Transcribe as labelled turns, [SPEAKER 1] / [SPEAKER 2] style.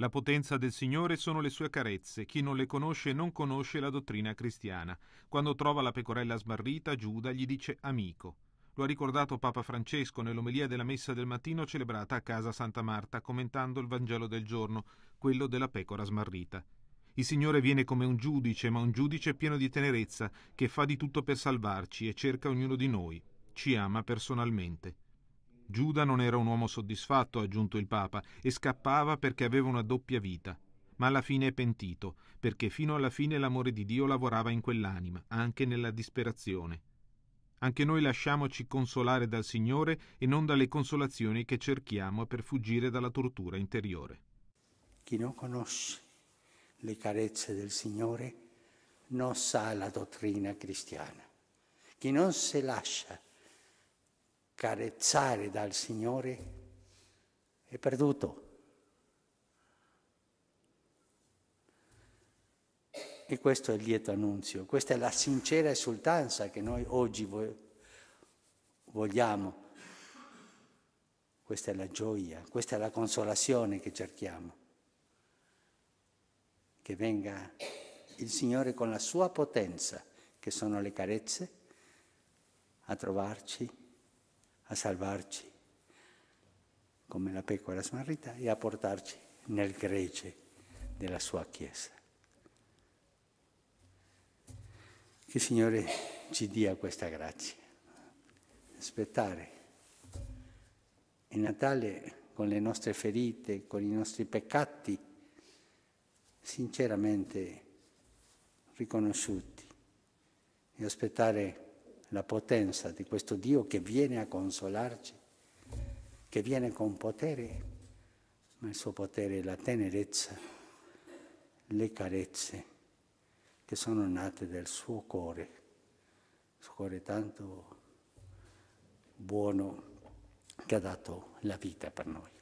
[SPEAKER 1] La potenza del Signore sono le sue carezze, chi non le conosce non conosce la dottrina cristiana. Quando trova la pecorella smarrita, Giuda gli dice amico. Lo ha ricordato Papa Francesco nell'omelia della messa del mattino celebrata a casa Santa Marta, commentando il Vangelo del giorno, quello della pecora smarrita. Il Signore viene come un giudice, ma un giudice pieno di tenerezza, che fa di tutto per salvarci e cerca ognuno di noi. Ci ama personalmente. Giuda non era un uomo soddisfatto, ha aggiunto il Papa, e scappava perché aveva una doppia vita. Ma alla fine è pentito, perché fino alla fine l'amore di Dio lavorava in quell'anima, anche nella disperazione. Anche noi lasciamoci consolare dal Signore e non dalle consolazioni che cerchiamo per fuggire dalla tortura interiore.
[SPEAKER 2] Chi non conosce le carezze del Signore non sa la dottrina cristiana. Chi non se lascia carezzare dal Signore è perduto. E questo è il lieto annunzio, questa è la sincera esultanza che noi oggi vogliamo. Questa è la gioia, questa è la consolazione che cerchiamo. Che venga il Signore con la sua potenza, che sono le carezze, a trovarci a salvarci come la pecora smarrita e a portarci nel grece della sua Chiesa. Che il Signore ci dia questa grazia. Aspettare. il Natale con le nostre ferite, con i nostri peccati, sinceramente riconosciuti. E aspettare la potenza di questo Dio che viene a consolarci, che viene con potere, ma il suo potere è la tenerezza, le carezze che sono nate dal suo cuore, il suo cuore tanto buono che ha dato la vita per noi.